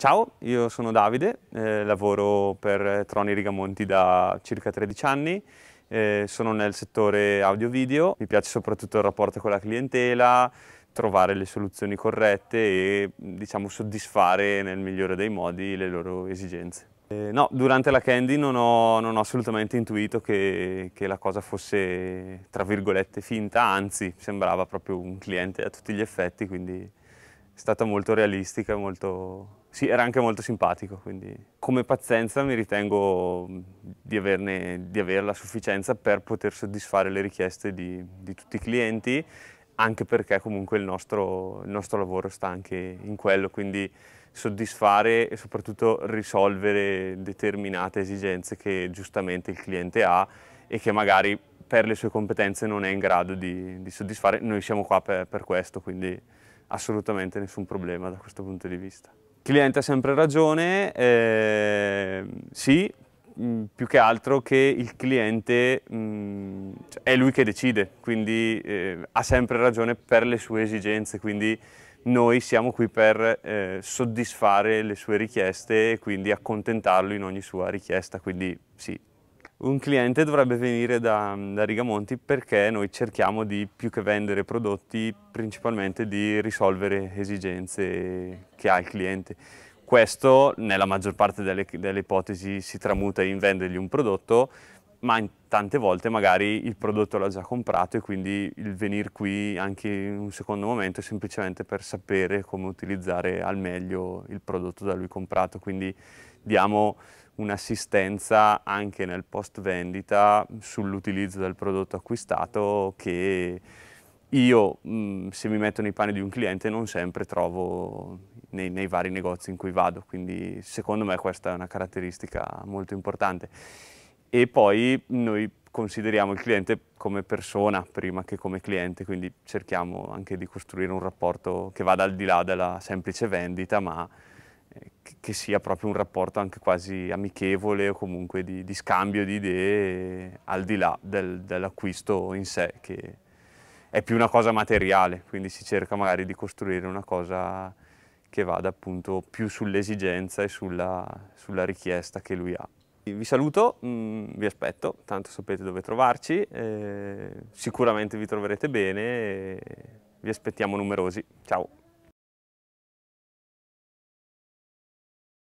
Ciao, io sono Davide, eh, lavoro per Troni Rigamonti da circa 13 anni, eh, sono nel settore audio-video, mi piace soprattutto il rapporto con la clientela, trovare le soluzioni corrette e diciamo, soddisfare nel migliore dei modi le loro esigenze. Eh, no, durante la Candy non ho, non ho assolutamente intuito che, che, la cosa fosse, tra virgolette, finta, anzi sembrava proprio un cliente a tutti gli effetti, quindi stata molto realistica, molto... Sì, era anche molto simpatico, quindi come pazienza mi ritengo mm, di, averne, di averla sufficienza per poter soddisfare le richieste di, di tutti i clienti, anche perché comunque il nostro, il nostro lavoro sta anche in quello, quindi soddisfare e soprattutto risolvere determinate esigenze che giustamente il cliente ha e che magari per le sue competenze non è in grado di, di soddisfare. Noi siamo qua per, per questo, quindi assolutamente nessun problema da questo punto di vista. Il cliente ha sempre ragione, eh, sì, mm, più che altro che il cliente mh, mm, cioè, è lui che decide, quindi eh, ha sempre ragione per le sue esigenze, quindi noi siamo qui per eh, soddisfare le sue richieste e quindi accontentarlo in ogni sua richiesta, quindi sì, un cliente dovrebbe venire da, da, Rigamonti perché noi cerchiamo di più che vendere prodotti principalmente di risolvere esigenze che ha il cliente. Questo nella maggior parte delle, delle ipotesi si tramuta in vendergli un prodotto ma tante volte magari il prodotto l'ha già comprato e quindi il venire qui anche in un secondo momento è semplicemente per sapere come utilizzare al meglio il prodotto da lui comprato, quindi diamo un'assistenza anche nel post vendita sull'utilizzo del prodotto acquistato che io mm, se mi metto nei panni di un cliente non sempre trovo nei, nei vari negozi in cui vado, quindi secondo me questa è una caratteristica molto importante e poi noi consideriamo il cliente come persona prima che come cliente, quindi cerchiamo anche di costruire un rapporto che vada al di là della semplice vendita, ma eh, che sia proprio un rapporto anche quasi amichevole o comunque di, di scambio di idee eh, al di là del, dell'acquisto in sé, che è più una cosa materiale, quindi si cerca magari di costruire una cosa che vada appunto più sull'esigenza e sulla, sulla richiesta che lui ha. Vi saluto, mm, vi aspetto, tanto sapete dove trovarci, eh, sicuramente vi troverete bene, vi aspettiamo numerosi. Ciao!